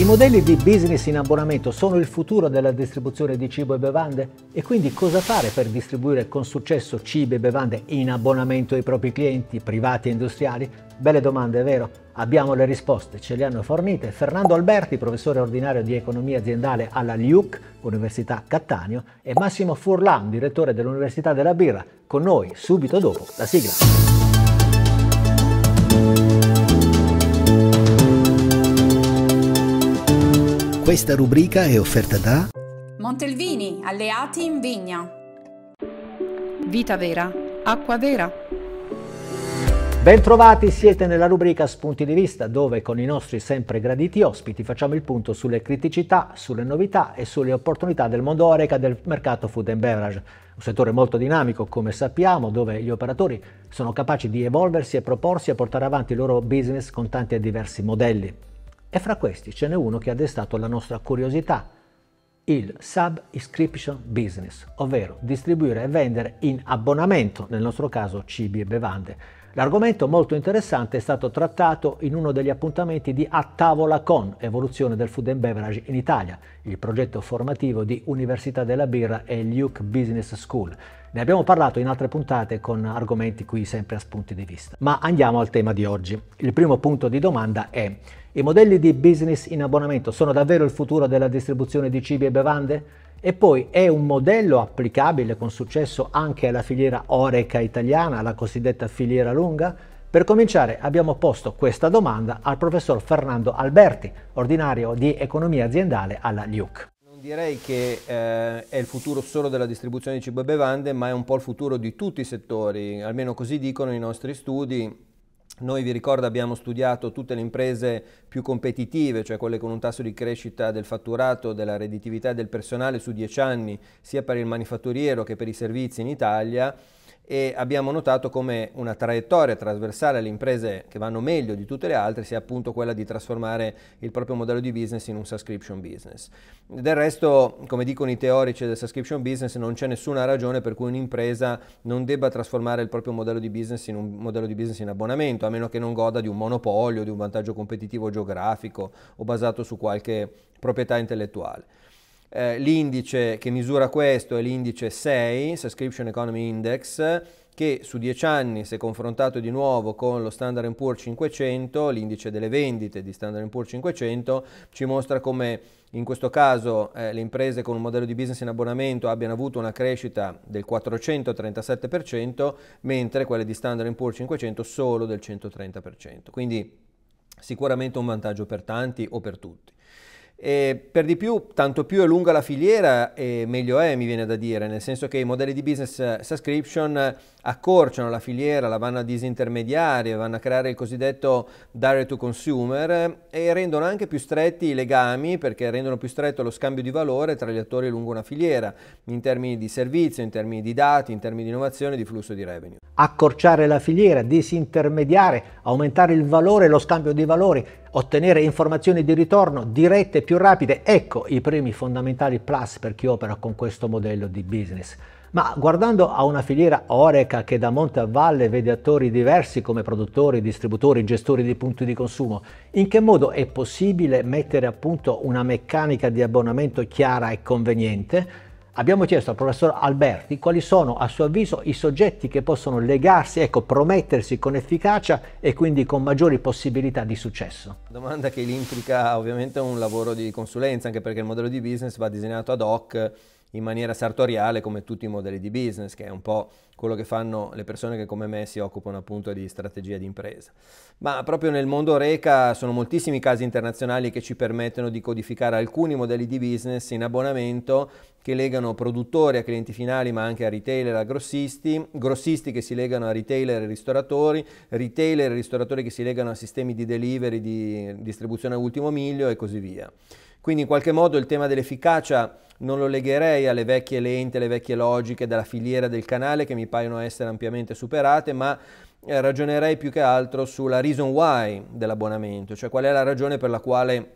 I modelli di business in abbonamento sono il futuro della distribuzione di cibo e bevande? E quindi cosa fare per distribuire con successo cibi e bevande in abbonamento ai propri clienti, privati e industriali? Belle domande, vero? Abbiamo le risposte, ce le hanno fornite Fernando Alberti, professore ordinario di economia aziendale alla LIUC, Università Cattaneo, e Massimo Furlan, direttore dell'Università della Birra, con noi subito dopo la sigla. Questa rubrica è offerta da Montelvini, alleati in vigna. Vita vera, acqua vera. Bentrovati, siete nella rubrica Spunti di vista dove con i nostri sempre graditi ospiti facciamo il punto sulle criticità, sulle novità e sulle opportunità del mondo Oreca del mercato food and beverage, un settore molto dinamico come sappiamo dove gli operatori sono capaci di evolversi e proporsi a portare avanti il loro business con tanti e diversi modelli. E fra questi ce n'è uno che ha destato la nostra curiosità, il sub-inscription business, ovvero distribuire e vendere in abbonamento, nel nostro caso cibi e bevande. L'argomento molto interessante è stato trattato in uno degli appuntamenti di A Tavola con Evoluzione del Food and Beverage in Italia, il progetto formativo di Università della Birra e Luke Business School. Ne abbiamo parlato in altre puntate con argomenti qui sempre a spunti di vista. Ma andiamo al tema di oggi. Il primo punto di domanda è i modelli di business in abbonamento sono davvero il futuro della distribuzione di cibi e bevande? E poi è un modello applicabile con successo anche alla filiera oreca italiana, la cosiddetta filiera lunga? Per cominciare abbiamo posto questa domanda al professor Fernando Alberti, ordinario di economia aziendale alla Non direi che eh, è il futuro solo della distribuzione di cibo e bevande, ma è un po' il futuro di tutti i settori, almeno così dicono i nostri studi noi vi ricordo abbiamo studiato tutte le imprese più competitive, cioè quelle con un tasso di crescita del fatturato, della redditività e del personale su 10 anni, sia per il manifatturiero che per i servizi in Italia e abbiamo notato come una traiettoria trasversale alle imprese che vanno meglio di tutte le altre sia appunto quella di trasformare il proprio modello di business in un subscription business. Del resto, come dicono i teorici del subscription business, non c'è nessuna ragione per cui un'impresa non debba trasformare il proprio modello di business in un modello di business in abbonamento, a meno che non goda di un monopolio, di un vantaggio competitivo geografico o basato su qualche proprietà intellettuale. Eh, l'indice che misura questo è l'indice 6, Subscription Economy Index, che su 10 anni, se confrontato di nuovo con lo Standard Poor's 500, l'indice delle vendite di Standard Poor's 500, ci mostra come in questo caso eh, le imprese con un modello di business in abbonamento abbiano avuto una crescita del 437%, mentre quelle di Standard Poor's 500 solo del 130%. Quindi sicuramente un vantaggio per tanti o per tutti. E per di più, tanto più è lunga la filiera e meglio è, mi viene da dire, nel senso che i modelli di business eh, subscription accorciano la filiera, la vanno a disintermediare, vanno a creare il cosiddetto direct to consumer eh, e rendono anche più stretti i legami perché rendono più stretto lo scambio di valore tra gli attori lungo una filiera in termini di servizio, in termini di dati, in termini di innovazione, di flusso di revenue. Accorciare la filiera, disintermediare, aumentare il valore, lo scambio di valori, ottenere informazioni di ritorno dirette e più rapide, ecco i primi fondamentali plus per chi opera con questo modello di business ma guardando a una filiera oreca che da monte a valle vede attori diversi come produttori, distributori, gestori di punti di consumo, in che modo è possibile mettere a punto una meccanica di abbonamento chiara e conveniente? Abbiamo chiesto al professor Alberti quali sono a suo avviso i soggetti che possono legarsi, ecco, promettersi con efficacia e quindi con maggiori possibilità di successo. Domanda che implica ovviamente un lavoro di consulenza, anche perché il modello di business va disegnato ad hoc in maniera sartoriale come tutti i modelli di business, che è un po' quello che fanno le persone che come me si occupano appunto di strategia di impresa. Ma proprio nel mondo Reca sono moltissimi casi internazionali che ci permettono di codificare alcuni modelli di business in abbonamento che legano produttori a clienti finali ma anche a retailer, a grossisti, grossisti che si legano a retailer e ristoratori, retailer e ristoratori che si legano a sistemi di delivery di distribuzione a ultimo miglio e così via. Quindi in qualche modo il tema dell'efficacia non lo legherei alle vecchie lenti, alle vecchie logiche della filiera del canale che mi paiono essere ampiamente superate, ma eh, ragionerei più che altro sulla reason why dell'abbonamento, cioè qual è la ragione per la quale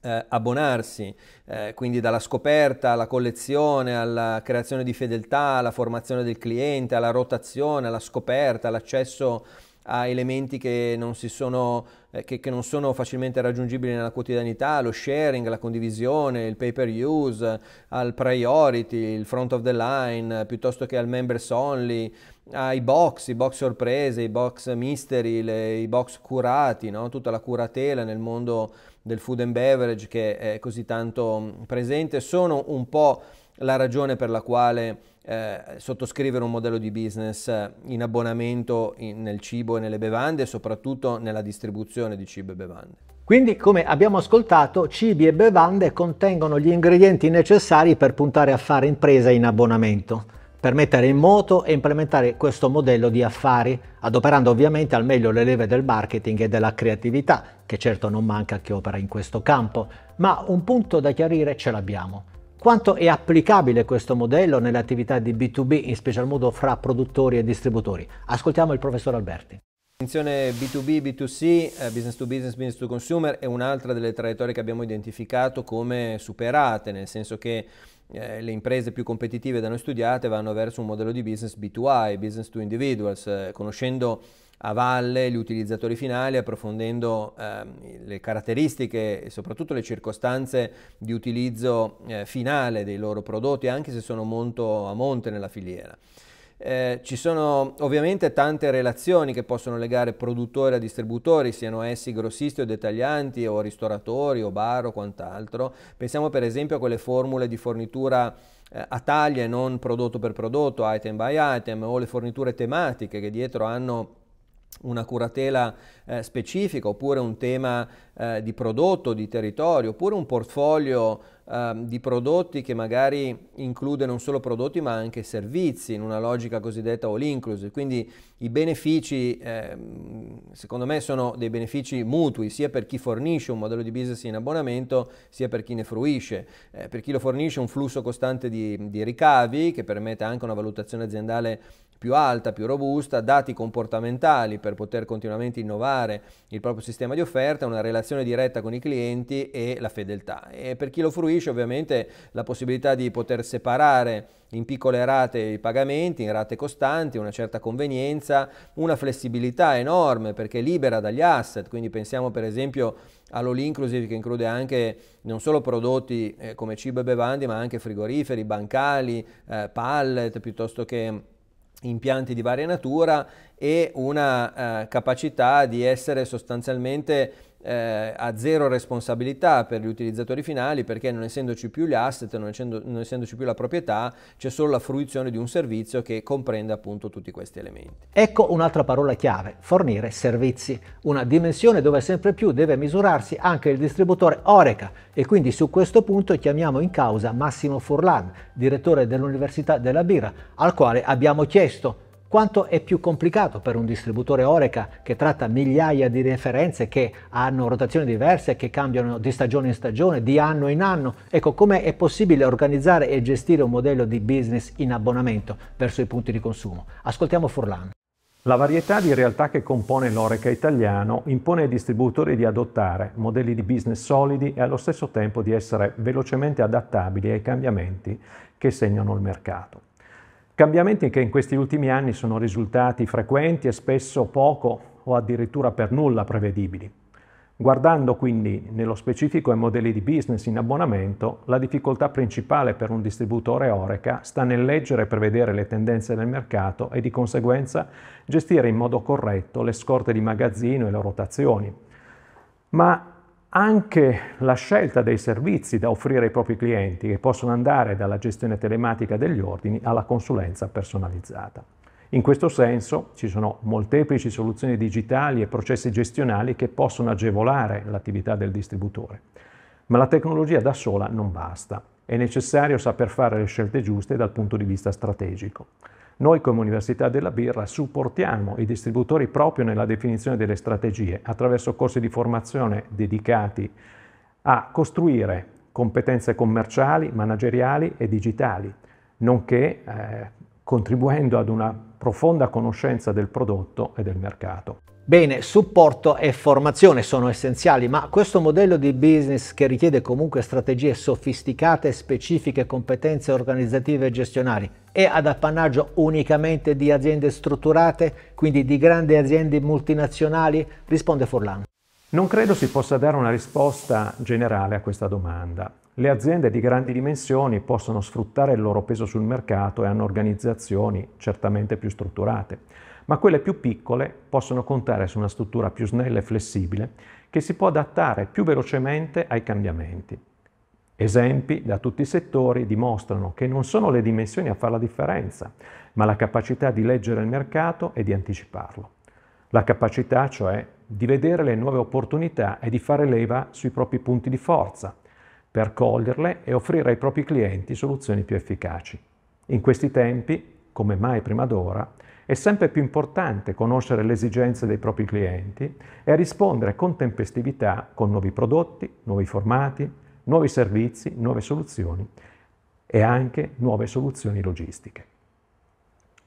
eh, abbonarsi, eh, quindi dalla scoperta alla collezione, alla creazione di fedeltà, alla formazione del cliente, alla rotazione, alla scoperta, all'accesso a elementi che non si sono eh, che, che, non sono facilmente raggiungibili nella quotidianità, lo sharing, la condivisione, il pay per use, al priority, il front of the line, piuttosto che al members only, ai box, i box sorprese, i box mystery, le, i box curati, no? tutta la curatela nel mondo del food and beverage che è così tanto presente, sono un po' la ragione per la quale eh, sottoscrivere un modello di business eh, in abbonamento in, nel cibo e nelle bevande e soprattutto nella distribuzione di cibo e bevande. Quindi, come abbiamo ascoltato, cibi e bevande contengono gli ingredienti necessari per puntare a fare impresa in abbonamento, per mettere in moto e implementare questo modello di affari, adoperando ovviamente al meglio le leve del marketing e della creatività, che certo non manca chi opera in questo campo, ma un punto da chiarire ce l'abbiamo. Quanto è applicabile questo modello nelle attività di B2B, in special modo fra produttori e distributori? Ascoltiamo il professor Alberti. Funzione B2B, B2C, eh, business to business, business to consumer è un'altra delle traiettorie che abbiamo identificato come superate, nel senso che eh, le imprese più competitive da noi studiate vanno verso un modello di business B2I, business to individuals, eh, conoscendo a valle gli utilizzatori finali, approfondendo eh, le caratteristiche e soprattutto le circostanze di utilizzo eh, finale dei loro prodotti, anche se sono molto a monte nella filiera. Eh, ci sono ovviamente tante relazioni che possono legare produttori a distributori, siano essi grossisti o dettaglianti o ristoratori o bar o quant'altro. Pensiamo per esempio a quelle formule di fornitura eh, a taglie, non prodotto per prodotto, item by item, o le forniture tematiche che dietro hanno una curatela eh, specifica oppure un tema eh, di prodotto, di territorio, oppure un portfolio Ehm, di prodotti che magari include non solo prodotti ma anche servizi in una logica cosiddetta all inclusive. Quindi i benefici ehm, secondo me sono dei benefici mutui sia per chi fornisce un modello di business in abbonamento sia per chi ne fruisce. Eh, per chi lo fornisce un flusso costante di, di ricavi che permette anche una valutazione aziendale più alta, più robusta, dati comportamentali per poter continuamente innovare il proprio sistema di offerta, una relazione diretta con i clienti e la fedeltà. E per chi lo fruisce ovviamente la possibilità di poter separare in piccole rate i pagamenti, in rate costanti, una certa convenienza, una flessibilità enorme perché libera dagli asset, quindi pensiamo per esempio all'all inclusive che include anche non solo prodotti eh, come cibo e bevande ma anche frigoriferi, bancali, eh, pallet piuttosto che impianti di varia natura e una eh, capacità di essere sostanzialmente eh, ha zero responsabilità per gli utilizzatori finali perché non essendoci più gli asset, non, essendo, non essendoci più la proprietà, c'è solo la fruizione di un servizio che comprende appunto tutti questi elementi. Ecco un'altra parola chiave, fornire servizi, una dimensione dove sempre più deve misurarsi anche il distributore Oreca e quindi su questo punto chiamiamo in causa Massimo Furlan, direttore dell'Università della Birra, al quale abbiamo chiesto quanto è più complicato per un distributore Oreca che tratta migliaia di referenze che hanno rotazioni diverse, che cambiano di stagione in stagione, di anno in anno. Ecco, come è possibile organizzare e gestire un modello di business in abbonamento verso i punti di consumo? Ascoltiamo Furlan. La varietà di realtà che compone l'oreca italiano impone ai distributori di adottare modelli di business solidi e allo stesso tempo di essere velocemente adattabili ai cambiamenti che segnano il mercato. Cambiamenti che in questi ultimi anni sono risultati frequenti e spesso poco o addirittura per nulla prevedibili. Guardando quindi nello specifico ai modelli di business in abbonamento, la difficoltà principale per un distributore Oreca sta nel leggere e prevedere le tendenze del mercato e di conseguenza gestire in modo corretto le scorte di magazzino e le rotazioni. Ma anche la scelta dei servizi da offrire ai propri clienti, che possono andare dalla gestione telematica degli ordini alla consulenza personalizzata. In questo senso ci sono molteplici soluzioni digitali e processi gestionali che possono agevolare l'attività del distributore. Ma la tecnologia da sola non basta, è necessario saper fare le scelte giuste dal punto di vista strategico. Noi come Università della Birra supportiamo i distributori proprio nella definizione delle strategie attraverso corsi di formazione dedicati a costruire competenze commerciali, manageriali e digitali, nonché eh, contribuendo ad una profonda conoscenza del prodotto e del mercato. Bene, supporto e formazione sono essenziali, ma questo modello di business che richiede comunque strategie sofisticate, specifiche competenze organizzative e gestionali è ad appannaggio unicamente di aziende strutturate, quindi di grandi aziende multinazionali? Risponde Forlan. Non credo si possa dare una risposta generale a questa domanda. Le aziende di grandi dimensioni possono sfruttare il loro peso sul mercato e hanno organizzazioni certamente più strutturate, ma quelle più piccole possono contare su una struttura più snella e flessibile che si può adattare più velocemente ai cambiamenti. Esempi da tutti i settori dimostrano che non sono le dimensioni a fare la differenza, ma la capacità di leggere il mercato e di anticiparlo. La capacità, cioè, di vedere le nuove opportunità e di fare leva sui propri punti di forza, per coglierle e offrire ai propri clienti soluzioni più efficaci. In questi tempi, come mai prima d'ora, è sempre più importante conoscere le esigenze dei propri clienti e rispondere con tempestività con nuovi prodotti, nuovi formati, nuovi servizi, nuove soluzioni e anche nuove soluzioni logistiche.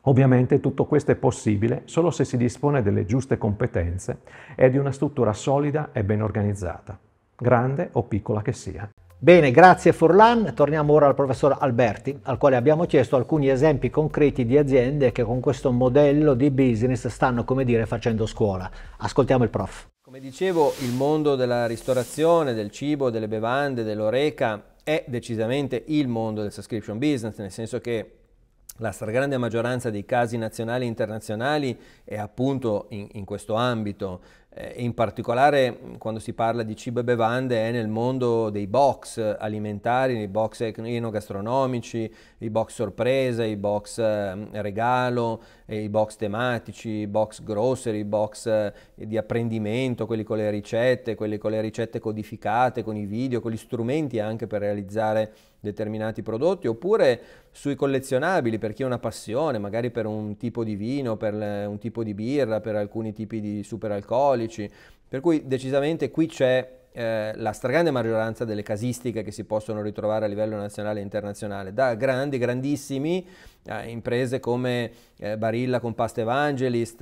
Ovviamente tutto questo è possibile solo se si dispone delle giuste competenze e di una struttura solida e ben organizzata, grande o piccola che sia. Bene, grazie Forlan. Torniamo ora al professor Alberti, al quale abbiamo chiesto alcuni esempi concreti di aziende che con questo modello di business stanno, come dire, facendo scuola. Ascoltiamo il prof. Come dicevo, il mondo della ristorazione, del cibo, delle bevande, dell'oreca è decisamente il mondo del subscription business, nel senso che la stragrande maggioranza dei casi nazionali e internazionali è appunto in, in questo ambito. Eh, e in particolare mm, quando si parla di cibo e bevande è nel mondo dei box alimentari, nei box enogastronomici, i box sorpresa, i box ehm, regalo, eh, i box tematici, i box grocery, i box eh, di apprendimento, quelli con le ricette, quelli con le ricette codificate, con i video, con gli strumenti anche per realizzare determinati prodotti, oppure sui collezionabili per chi ha una passione, magari per un tipo di vino, per un tipo di birra, per alcuni tipi di superalcolici. Per cui decisamente qui c'è eh, la stragrande maggioranza delle casistiche che si possono ritrovare a livello nazionale e internazionale, da grandi, grandissimi eh, imprese come eh, Barilla con Pasta Evangelist,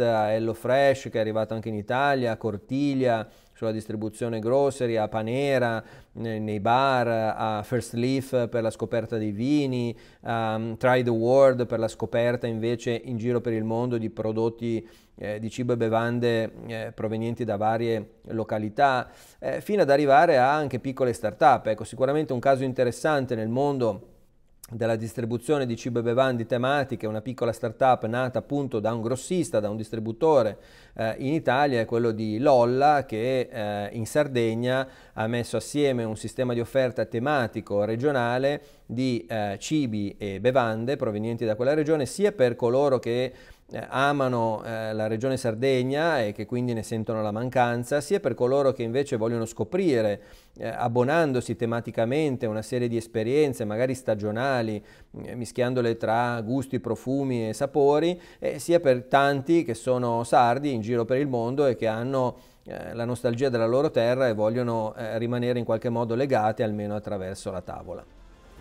Fresh che è arrivato anche in Italia, Cortiglia sulla distribuzione grocery, a Panera, nei bar, a First Leaf per la scoperta dei vini, a mm, Try the World per la scoperta invece in giro per il mondo di prodotti eh, di cibo e bevande eh, provenienti da varie località, eh, fino ad arrivare a anche piccole start-up. Ecco, sicuramente un caso interessante nel mondo della distribuzione di cibo e bevande tematiche, una piccola startup nata appunto da un grossista, da un distributore eh, in Italia, è quello di Lolla che eh, in Sardegna ha messo assieme un sistema di offerta tematico regionale di eh, cibi e bevande provenienti da quella regione sia per coloro che eh, amano eh, la regione Sardegna e che quindi ne sentono la mancanza, sia per coloro che invece vogliono scoprire, eh, abbonandosi tematicamente a una serie di esperienze, magari stagionali, eh, mischiandole tra gusti, profumi e sapori, eh, sia per tanti che sono sardi in giro per il mondo e che hanno eh, la nostalgia della loro terra e vogliono rimanere in qualche modo legate almeno attraverso la tavola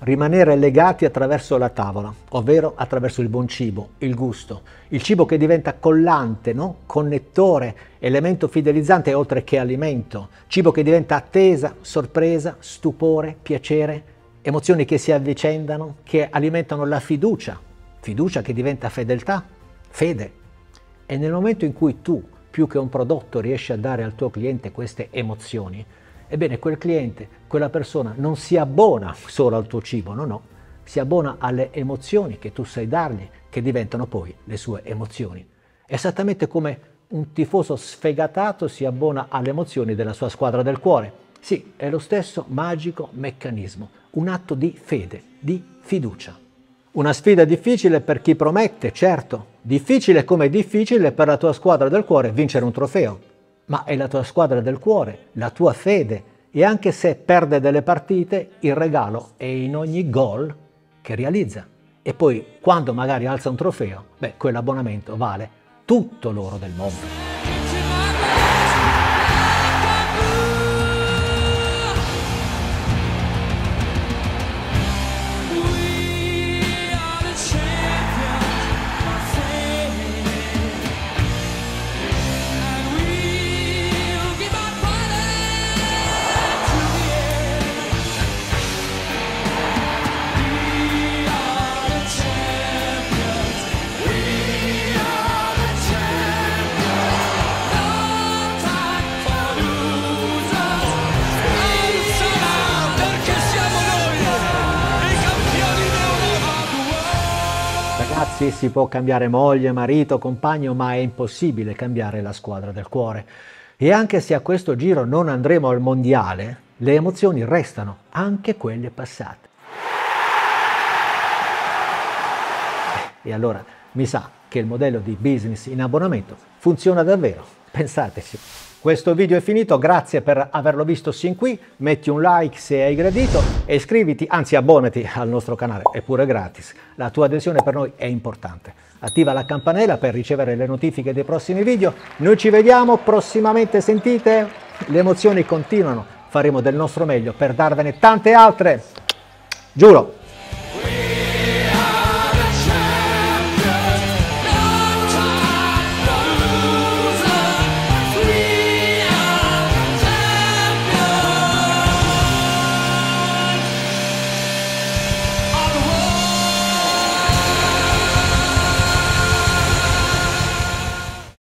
rimanere legati attraverso la tavola, ovvero attraverso il buon cibo, il gusto, il cibo che diventa collante, no? connettore, elemento fidelizzante oltre che alimento, cibo che diventa attesa, sorpresa, stupore, piacere, emozioni che si avvicendano, che alimentano la fiducia, fiducia che diventa fedeltà, fede. E nel momento in cui tu, più che un prodotto, riesci a dare al tuo cliente queste emozioni, Ebbene, quel cliente, quella persona non si abbona solo al tuo cibo, no, no, si abbona alle emozioni che tu sai dargli, che diventano poi le sue emozioni. Esattamente come un tifoso sfegatato si abbona alle emozioni della sua squadra del cuore. Sì, è lo stesso magico meccanismo, un atto di fede, di fiducia. Una sfida difficile per chi promette, certo, difficile come difficile per la tua squadra del cuore vincere un trofeo ma è la tua squadra del cuore, la tua fede e anche se perde delle partite il regalo è in ogni gol che realizza. E poi quando magari alza un trofeo, beh, quell'abbonamento vale tutto l'oro del mondo. si può cambiare moglie, marito, compagno, ma è impossibile cambiare la squadra del cuore. E anche se a questo giro non andremo al mondiale, le emozioni restano, anche quelle passate. E allora mi sa che il modello di business in abbonamento funziona davvero. Pensateci. Questo video è finito, grazie per averlo visto sin qui, metti un like se hai gradito e iscriviti, anzi abbonati al nostro canale, è pure gratis. La tua adesione per noi è importante. Attiva la campanella per ricevere le notifiche dei prossimi video. Noi ci vediamo prossimamente, sentite? Le emozioni continuano, faremo del nostro meglio per darvene tante altre. Giuro!